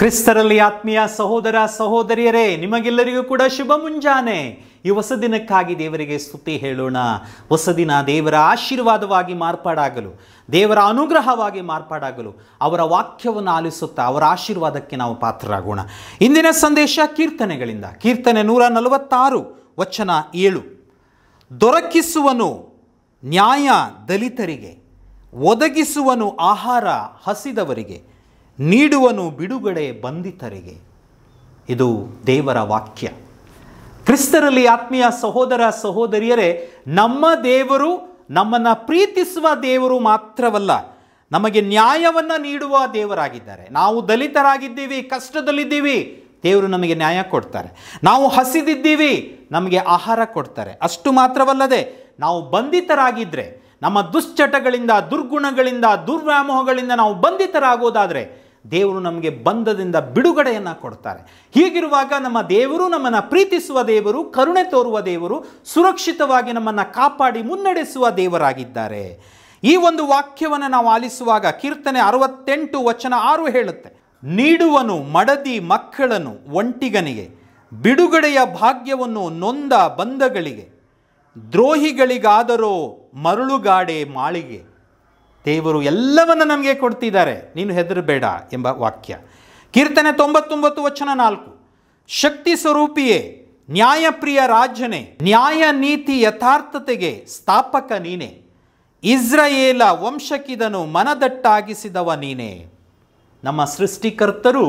ಕ್ರಿಸ್ತರಲ್ಲಿ ಆತ್ಮೀಯ ಸಹೋದರ ಸಹೋದರಿಯರೇ ನಿಮಗೆಲ್ಲರಿಗೂ ಕೂಡ ಶುಭ ಮುಂಜಾನೆ ಈ ಹೊಸ ದಿನಕ್ಕಾಗಿ ದೇವರಿಗೆ ಸ್ತುತಿ ಹೇಳೋಣ ಹೊಸ ದಿನ ದೇವರ ಆಶೀರ್ವಾದವಾಗಿ ಮಾರ್ಪಾಡಾಗಲು ದೇವರ ಅನುಗ್ರಹವಾಗಿ ಮಾರ್ಪಾಡಾಗಲು ಅವರ ವಾಕ್ಯವನ್ನು ಆಲಿಸುತ್ತಾ ಅವರ ಆಶೀರ್ವಾದಕ್ಕೆ ನಾವು ಪಾತ್ರರಾಗೋಣ ಇಂದಿನ ಸಂದೇಶ ಕೀರ್ತನೆಗಳಿಂದ ಕೀರ್ತನೆ ನೂರ ನಲವತ್ತಾರು ವಚನ ಏಳು ದೊರಕಿಸುವನು ನ್ಯಾಯ ದಲಿತರಿಗೆ ಒದಗಿಸುವನು ಆಹಾರ ಹಸಿದವರಿಗೆ ನೀಡುವನು ಬಿಡುಗಡೆ ಬಂಧಿತರಿಗೆ ಇದು ದೇವರ ವಾಕ್ಯ ಕ್ರಿಸ್ತರಲ್ಲಿ ಆತ್ಮೀಯ ಸಹೋದರ ಸಹೋದರಿಯರೇ ನಮ್ಮ ದೇವರು ನಮ್ಮನ್ನು ಪ್ರೀತಿಸುವ ದೇವರು ಮಾತ್ರವಲ್ಲ ನಮಗೆ ನ್ಯಾಯವನ್ನು ನೀಡುವ ದೇವರಾಗಿದ್ದಾರೆ ನಾವು ದಲಿತರಾಗಿದ್ದೀವಿ ಕಷ್ಟದಲ್ಲಿದ್ದೀವಿ ದೇವರು ನಮಗೆ ನ್ಯಾಯ ಕೊಡ್ತಾರೆ ನಾವು ಹಸಿದಿದ್ದೀವಿ ನಮಗೆ ಆಹಾರ ಕೊಡ್ತಾರೆ ಅಷ್ಟು ಮಾತ್ರವಲ್ಲದೆ ನಾವು ಬಂಧಿತರಾಗಿದ್ದರೆ ನಮ್ಮ ದುಶ್ಚಟಗಳಿಂದ ದುರ್ಗುಣಗಳಿಂದ ದುರ್ವ್ಯಾಮೋಹಗಳಿಂದ ನಾವು ಬಂಧಿತರಾಗೋದಾದರೆ ದೇವರು ನಮಗೆ ಬಂಧದಿಂದ ಬಿಡುಗಡೆಯನ್ನು ಕೊಡ್ತಾರೆ ಹೀಗಿರುವಾಗ ನಮ್ಮ ದೇವರು ನಮ್ಮನ್ನು ಪ್ರೀತಿಸುವ ದೇವರು ಕರುಣೆ ತೋರುವ ದೇವರು ಸುರಕ್ಷಿತವಾಗಿ ನಮ್ಮನ್ನು ಕಾಪಾಡಿ ಮುನ್ನಡೆಸುವ ದೇವರಾಗಿದ್ದಾರೆ ಈ ಒಂದು ವಾಕ್ಯವನ್ನು ನಾವು ಆಲಿಸುವಾಗ ಕೀರ್ತನೆ ಅರವತ್ತೆಂಟು ವಚನ ಆರು ಹೇಳುತ್ತೆ ನೀಡುವನು ಮಡದಿ ಮಕ್ಕಳನ್ನು ಒಂಟಿಗನಿಗೆ ಬಿಡುಗಡೆಯ ಭಾಗ್ಯವನ್ನು ನೊಂದ ಬಂಧಗಳಿಗೆ ದ್ರೋಹಿಗಳಿಗಾದರೋ ಮರಳುಗಾಡೆ ಮಾಳಿಗೆ ದೇವರು ಎಲ್ಲವನ್ನು ನಮಗೆ ಕೊಡ್ತಿದ್ದಾರೆ ನೀನು ಹೆದರಬೇಡ ಎಂಬ ವಾಕ್ಯ ಕೀರ್ತನೆ ತೊಂಬತ್ತೊಂಬತ್ತು ವಚನ ನಾಲ್ಕು ಶಕ್ತಿ ಸ್ವರೂಪಿಯೇ ನ್ಯಾಯಪ್ರಿಯ ರಾಜನೇ ನ್ಯಾಯ ನೀತಿ ಯಥಾರ್ಥತೆಗೆ ಸ್ಥಾಪಕ ನೀನೆ ಇಸ್ರಯೇಲ ವಂಶಕಿದನು ಮನದಟ್ಟಾಗಿಸಿದವ ನೀನೇ ನಮ್ಮ ಸೃಷ್ಟಿಕರ್ತರು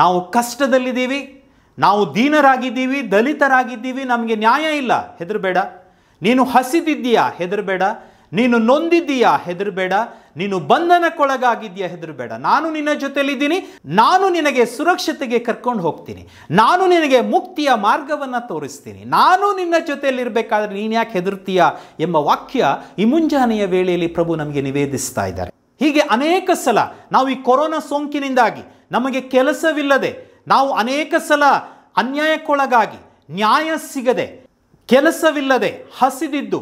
ನಾವು ಕಷ್ಟದಲ್ಲಿದ್ದೀವಿ ನಾವು ದೀನರಾಗಿದ್ದೀವಿ ದಲಿತರಾಗಿದ್ದೀವಿ ನಮಗೆ ನ್ಯಾಯ ಇಲ್ಲ ಹೆದರಬೇಡ ನೀನು ಹಸಿದಿದ್ದೀಯಾ ಹೆದರಬೇಡ ನೀನು ನೊಂದಿದ್ದೀಯಾ ಹೆದರಬೇಡ ನೀನು ಬಂಧನಕ್ಕೊಳಗಾಗಿದ್ದೀಯಾ ಹೆದರಬೇಡ ನಾನು ನಿನ್ನ ಜೊತೆಯಲ್ಲಿದ್ದೀನಿ ನಾನು ನಿನಗೆ ಸುರಕ್ಷತೆಗೆ ಕರ್ಕೊಂಡು ಹೋಗ್ತೀನಿ ನಾನು ನಿನಗೆ ಮುಕ್ತಿಯ ಮಾರ್ಗವನ್ನು ತೋರಿಸ್ತೀನಿ ನಾನು ನಿನ್ನ ಜೊತೆಯಲ್ಲಿರಬೇಕಾದ್ರೆ ನೀನು ಯಾಕೆ ಹೆದರ್ತೀಯಾ ಎಂಬ ವಾಕ್ಯ ಈ ಮುಂಜಾನೆಯ ವೇಳೆಯಲ್ಲಿ ಪ್ರಭು ನಮಗೆ ನಿವೇದಿಸ್ತಾ ಇದ್ದಾರೆ ಹೀಗೆ ಅನೇಕ ಸಲ ನಾವು ಈ ಕೊರೋನಾ ಸೋಂಕಿನಿಂದಾಗಿ ನಮಗೆ ಕೆಲಸವಿಲ್ಲದೆ ನಾವು ಅನೇಕ ಸಲ ಅನ್ಯಾಯಕ್ಕೊಳಗಾಗಿ ನ್ಯಾಯ ಸಿಗದೆ ಕೆಲಸವಿಲ್ಲದೆ ಹಸಿದಿದ್ದು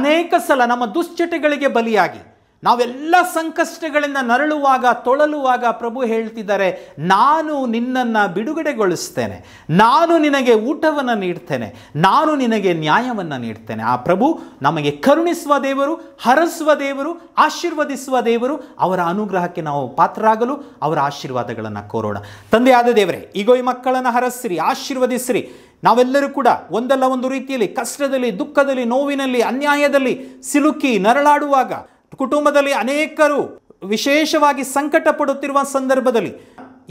ಅನೇಕ ಸಲ ನಮ್ಮ ದುಶ್ಚಟಗಳಿಗೆ ಬಲಿಯಾಗಿ ನಾವೆಲ್ಲ ಸಂಕಷ್ಟಗಳಿಂದ ನರಳುವಾಗ ತೊಳಲುವಾಗ ಪ್ರಭು ಹೇಳ್ತಿದ್ದಾರೆ ನಾನು ನಿನ್ನನ್ನು ಬಿಡುಗಡೆಗೊಳಿಸ್ತೇನೆ ನಾನು ನಿನಗೆ ಊಟವನ್ನು ನೀಡ್ತೇನೆ ನಾನು ನಿನಗೆ ನ್ಯಾಯವನ್ನು ನೀಡ್ತೇನೆ ಆ ಪ್ರಭು ನಮಗೆ ಕರುಣಿಸುವ ದೇವರು ಹರಸುವ ದೇವರು ಆಶೀರ್ವದಿಸುವ ದೇವರು ಅವರ ಅನುಗ್ರಹಕ್ಕೆ ನಾವು ಪಾತ್ರರಾಗಲು ಅವರ ಆಶೀರ್ವಾದಗಳನ್ನು ಕೋರೋಣ ತಂದೆಯಾದ ದೇವರೇ ಈಗೋ ಈ ಮಕ್ಕಳನ್ನು ಹರಸ್ರಿ ಆಶೀರ್ವದಿಸ್ರಿ ನಾವೆಲ್ಲರೂ ಕೂಡ ಒಂದಲ್ಲ ಒಂದು ರೀತಿಯಲ್ಲಿ ಕಷ್ಟದಲ್ಲಿ ದುಃಖದಲ್ಲಿ ನೋವಿನಲ್ಲಿ ಅನ್ಯಾಯದಲ್ಲಿ ಸಿಲುಕಿ ನರಳಾಡುವಾಗ ಕುಟುಂಬದಲ್ಲಿ ಅನೇಕರು ವಿಶೇಷವಾಗಿ ಸಂಕಟ ಪಡುತ್ತಿರುವ ಸಂದರ್ಭದಲ್ಲಿ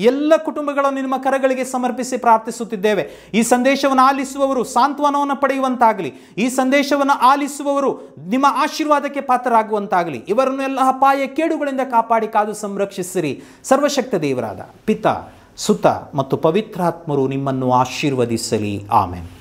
ಎಲ್ಲ ಕುಟುಂಬಗಳನ್ನು ನಿಮ್ಮ ಕರಗಳಿಗೆ ಸಮರ್ಪಿಸಿ ಪ್ರಾರ್ಥಿಸುತ್ತಿದ್ದೇವೆ ಈ ಸಂದೇಶವನ್ನು ಆಲಿಸುವವರು ಸಾಂತ್ವನವನ್ನು ಪಡೆಯುವಂತಾಗಲಿ ಈ ಸಂದೇಶವನ್ನು ಆಲಿಸುವವರು ನಿಮ್ಮ ಆಶೀರ್ವಾದಕ್ಕೆ ಪಾತ್ರರಾಗುವಂತಾಗಲಿ ಇವರನ್ನು ಎಲ್ಲ ಅಪಾಯ ಕೇಡುಗಳಿಂದ ಕಾಪಾಡಿ ಕಾದು ಸಂರಕ್ಷಿಸಿರಿ ಸರ್ವಶಕ್ತ ದೇವರಾದ ಪಿತಾ ಸುತ ಮತ್ತು ಪವಿತ್ರಾತ್ಮರು ನಿಮ್ಮನ್ನು ಆಶೀರ್ವದಿಸಲಿ ಆಮೇಲೆ